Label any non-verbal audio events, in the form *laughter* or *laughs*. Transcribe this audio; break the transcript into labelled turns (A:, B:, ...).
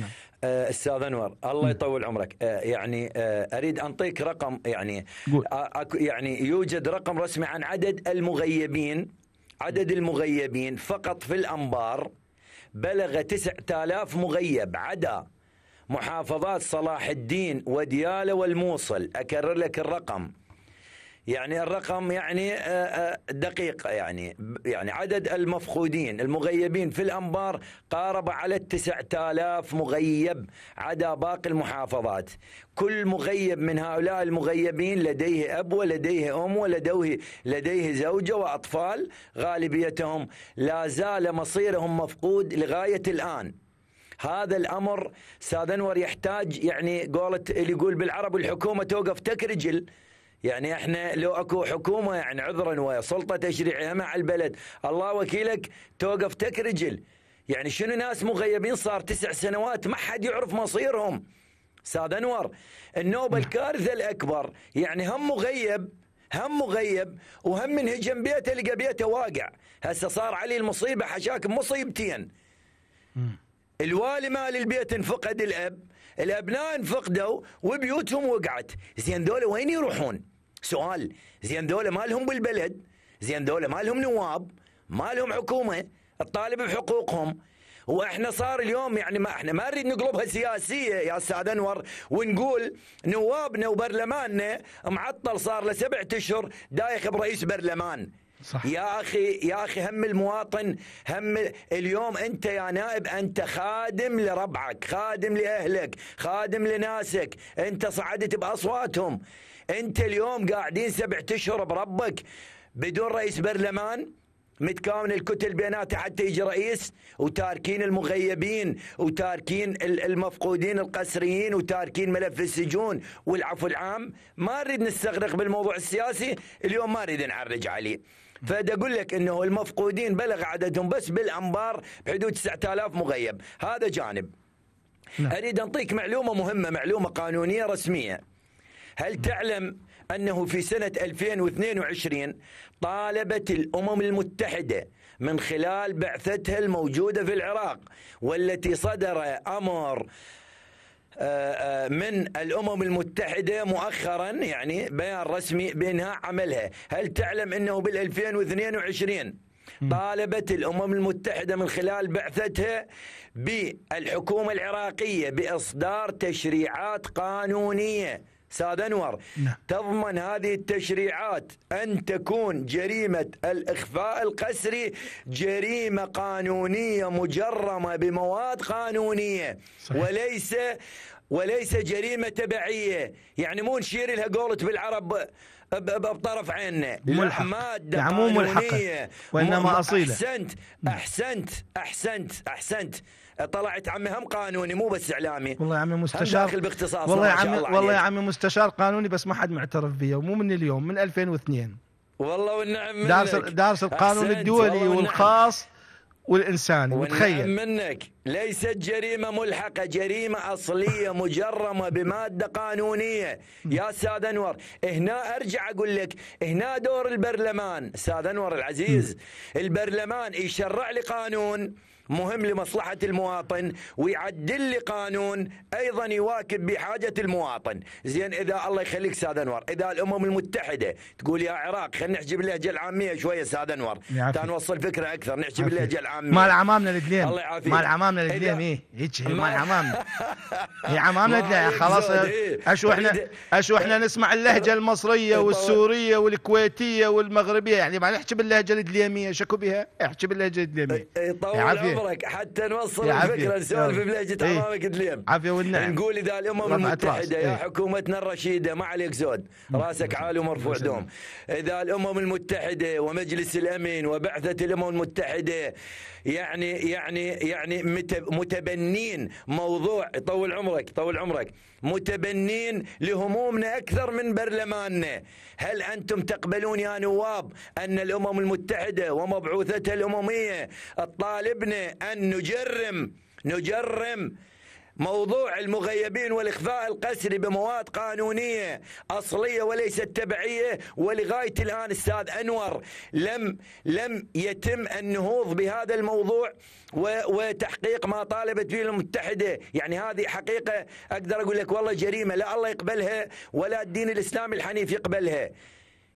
A: نعم. آه، استاذ انور الله يطول عمرك آه، يعني آه، اريد انطيك رقم يعني يعني يوجد رقم رسمي عن عدد المغيبين عدد المغيبين فقط في الانبار بلغ 9000 مغيب عدا محافظات صلاح الدين ودياله والموصل اكرر لك الرقم يعني الرقم يعني آه، آه، دقيق يعني يعني عدد المفقودين المغيبين في الأنبار قارب على التسعة آلاف مغيب عدا باقي المحافظات كل مغيب من هؤلاء المغيبين لديه أب ولديه أم ولديه لديه زوجة وأطفال غالبيتهم لا زال مصيرهم مفقود لغاية الآن هذا الأمر ساذنور يحتاج يعني قولت اللي يقول بالعرب الحكومة توقف تكرجل يعني احنا لو اكو حكومه يعني عذرا وسلطه تشريعيه مع البلد الله وكيلك توقف تك رجل يعني شنو ناس مغيبين صار تسع سنوات ما حد يعرف مصيرهم ساد انور النوبه نعم. الكارثه الاكبر يعني هم مغيب هم مغيب وهم من هجم بيته لقى بيته واقع هسه صار علي المصيبه حشاك مصيبتين الوالي مال البيت انفقد الاب الابناء انفقدوا وبيوتهم وقعت زين دول وين يروحون سؤال زين دول ما لهم بالبلد زين دول ما لهم نواب ما لهم حكومه الطالب بحقوقهم واحنا صار اليوم يعني ما احنا ما نريد نقلبها سياسيه يا استاذ انور ونقول نوابنا وبرلماننا معطل صار له اشهر دايخ برئيس برلمان صح. يا اخي يا اخي هم المواطن هم اليوم انت يا نائب انت خادم لربعك خادم لاهلك خادم لناسك انت صعدت باصواتهم انت اليوم قاعدين سبع اشهر بربك بدون رئيس برلمان متكون الكتل بيناته حتى يجي رئيس وتاركين المغيبين وتاركين المفقودين القسريين وتاركين ملف السجون والعفو العام ما نريد نستغرق بالموضوع السياسي اليوم ما نريد نعرج عليه فدا اقول لك انه المفقودين بلغ عددهم بس بالانبار بحدود 9000 مغيب هذا جانب نعم. اريد انطيك معلومه مهمه معلومه قانونيه رسميه هل تعلم انه في سنه 2022 طالبت الامم المتحده من خلال بعثتها الموجوده في العراق والتي صدر امر من الامم المتحده مؤخرا يعني بيان رسمي بانهاء عملها، هل تعلم انه بال 2022 طالبت الامم المتحده من خلال بعثتها بالحكومه العراقيه باصدار تشريعات قانونيه استاذ أنور نعم. تضمن هذه التشريعات أن تكون جريمة الإخفاء القسري جريمة قانونية مجرمة بمواد قانونية صحيح. وليس وليس جريمة تبعية يعني مو نشير لها قولت بالعرب بطرف عيننا ملحق مادة يعني مو ملحقة وإنما أصيلة أحسنت أحسنت أحسنت أحسنت طلعت عمي هم قانوني مو بس اعلامي والله يا عمي مستشار داخل باختصاص والله يا عمي والله يا عمي مستشار قانوني بس ما حد معترف بيه ومو من اليوم من 2002 والله والنعم دارس دارس القانون الدولي والخاص والإنساني متخيل منك ليست جريمة ملحقة جريمة أصلية مجرمة بمادة قانونية يا أستاذ أنور هنا أرجع أقول لك هنا دور البرلمان أستاذ أنور العزيز البرلمان يشرع لقانون قانون مهم لمصلحة المواطن ويعدل لي قانون أيضا يواكب بحاجة المواطن زين إذا الله يخليك سادة أنور إذا الأمم المتحدة تقول يا عراق خلينا نحكي باللهجة العامية شوية سادة أنور نوصل فكرة أكثر نحكي باللهجة العامية مال عمامنا الاثنين الله يعافيك مال عمامنا الاثنين إيه هيك إيه، مال عمامنا *laughs* هي عمامنا خلاص إيه. اشو احنا طيب، إيه. اشو احنا نسمع اللهجة المصرية طيب. والسورية والكويتية والمغربية يعني ما نحكي باللهجة الدليمية شكو بها احكي باللهجة الدليمية يعافيك عمرك حتى نوصل الفكره نسولف بلهجه عمامك إيه. دليم عافيه والنعم نقول اذا الامم المتحده يا إيه. حكومتنا الرشيده ما عليك زود راسك عالي ومرفوع دوم اذا الامم المتحده ومجلس الامن وبعثه الامم المتحده يعني يعني يعني متبنين موضوع طول عمرك طول عمرك متبنين لهمومنا أكثر من برلماننا هل أنتم تقبلون يا نواب أن الأمم المتحدة ومبعوثتها الأممية تطالبنا أن نجرم نجرم موضوع المغيبين والإخفاء القسري بمواد قانونية أصلية وليست تبعية ولغاية الآن أستاذ أنور لم لم يتم النهوض بهذا الموضوع وتحقيق ما طالبت به المتحدة يعني هذه حقيقة أقدر أقول لك والله جريمة لا الله يقبلها ولا الدين الإسلامي الحنيف يقبلها